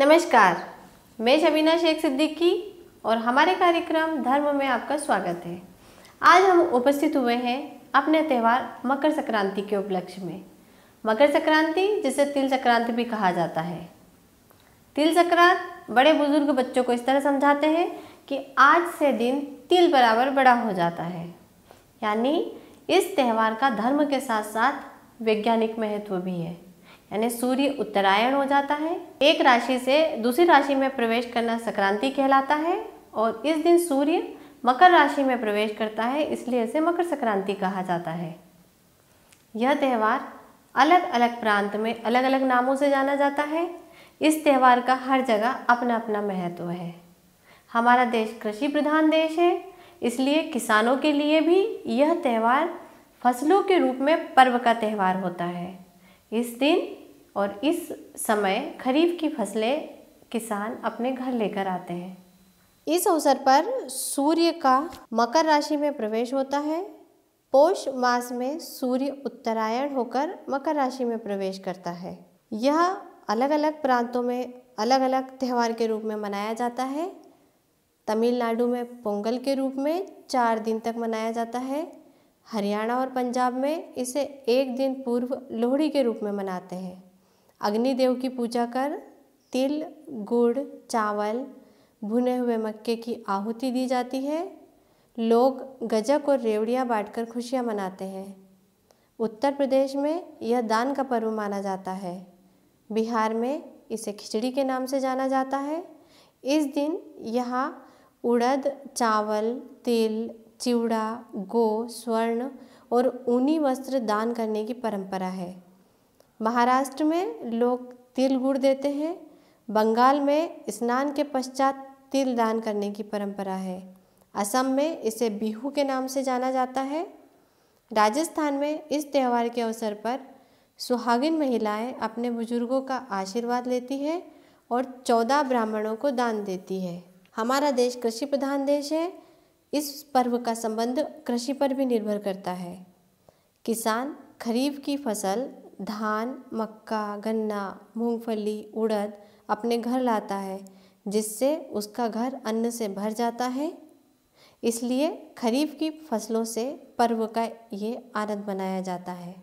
नमस्कार मैं शबीना शेख सिद्दीकी और हमारे कार्यक्रम धर्म में आपका स्वागत है आज हम उपस्थित हुए हैं अपने त्यौहार मकर संक्रांति के उपलक्ष्य में मकर संक्रांति जिसे तिल संक्रांति भी कहा जाता है तिल संक्रांत बड़े बुजुर्ग बच्चों को इस तरह समझाते हैं कि आज से दिन तिल बराबर बड़ा हो जाता है यानी इस त्यौहार का धर्म के साथ साथ वैज्ञानिक महत्व भी है यानी सूर्य उत्तरायण हो जाता है एक राशि से दूसरी राशि में प्रवेश करना संक्रांति कहलाता है और इस दिन सूर्य मकर राशि में प्रवेश करता है इसलिए इसे मकर संक्रांति कहा जाता है यह त्यौहार अलग अलग प्रांत में अलग अलग नामों से जाना जाता है इस त्यौहार का हर जगह अपना अपना महत्व है हमारा देश कृषि प्रधान देश है इसलिए किसानों के लिए भी यह त्यौहार फसलों के रूप में पर्व का त्यौहार होता है इस दिन और इस समय खरीफ की फसलें किसान अपने घर लेकर आते हैं इस अवसर पर सूर्य का मकर राशि में प्रवेश होता है पौष मास में सूर्य उत्तरायण होकर मकर राशि में प्रवेश करता है यह अलग अलग प्रांतों में अलग अलग त्यौहार के रूप में मनाया जाता है तमिलनाडु में पोंगल के रूप में चार दिन तक मनाया जाता है हरियाणा और पंजाब में इसे एक दिन पूर्व लोहड़ी के रूप में मनाते हैं अग्निदेव की पूजा कर तिल गुड़ चावल भुने हुए मक्के की आहुति दी जाती है लोग गजक और रेवड़ियाँ बांटकर खुशियाँ मनाते हैं उत्तर प्रदेश में यह दान का पर्व माना जाता है बिहार में इसे खिचड़ी के नाम से जाना जाता है इस दिन यहाँ उड़द चावल तिल चिवड़ा गो स्वर्ण और ऊनी वस्त्र दान करने की परंपरा है महाराष्ट्र में लोग तिल गुड़ देते हैं बंगाल में स्नान के पश्चात तिल दान करने की परंपरा है असम में इसे बिहू के नाम से जाना जाता है राजस्थान में इस त्यौहार के अवसर पर सुहागिन महिलाएं अपने बुजुर्गों का आशीर्वाद लेती है और चौदह ब्राह्मणों को दान देती है हमारा देश कृषि प्रधान देश है इस पर्व का संबंध कृषि पर भी निर्भर करता है किसान खरीफ की फसल धान मक्का गन्ना मूंगफली उड़द अपने घर लाता है जिससे उसका घर अन्न से भर जाता है इसलिए खरीफ की फसलों से पर्व का ये आनंद मनाया जाता है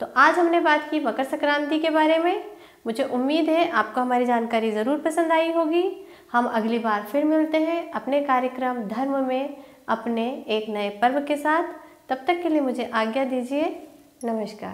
तो आज हमने बात की मकर संक्रांति के बारे में मुझे उम्मीद है आपको हमारी जानकारी ज़रूर पसंद आई होगी हम अगली बार फिर मिलते हैं अपने कार्यक्रम धर्म में अपने एक नए पर्व के साथ तब तक के लिए मुझे आज्ञा दीजिए नमस्कार